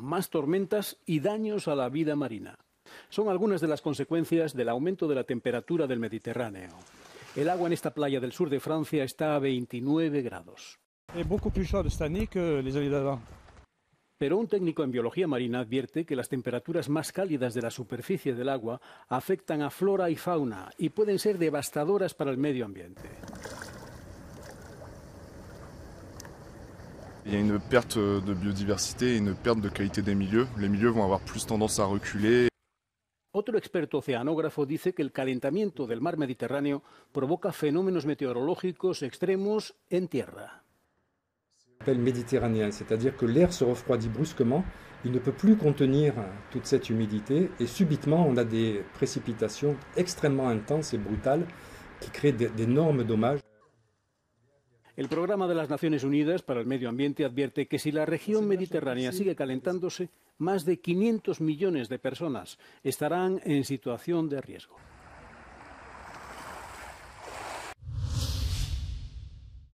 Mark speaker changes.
Speaker 1: más tormentas y daños a la vida marina. Son algunas de las consecuencias del aumento de la temperatura del Mediterráneo. El agua en esta playa del sur de Francia está a 29 grados. Pero un técnico en biología marina advierte que las temperaturas más cálidas de la superficie del agua afectan a flora y fauna y pueden ser devastadoras para el medio ambiente.
Speaker 2: il y a une perte euh, de biodiversité et une perte de qualité des milieux. Les milieux vont avoir plus tendance à reculer.
Speaker 1: Otro experto oceanógrafo dice que el calentamiento del mar Mediterráneo provoca fenómenos meteorológicos extremos en tierra.
Speaker 3: méditerranéen, c'est-à-dire que l'air se refroidit brusquement, il ne peut plus contenir toute cette humidité et subitement on a des précipitations extrêmement intenses et brutales qui créent d'énormes dommages.
Speaker 1: El programa de las Naciones Unidas para el Medio Ambiente advierte que si la región mediterránea sigue calentándose, más de 500 millones de personas estarán en situación de riesgo.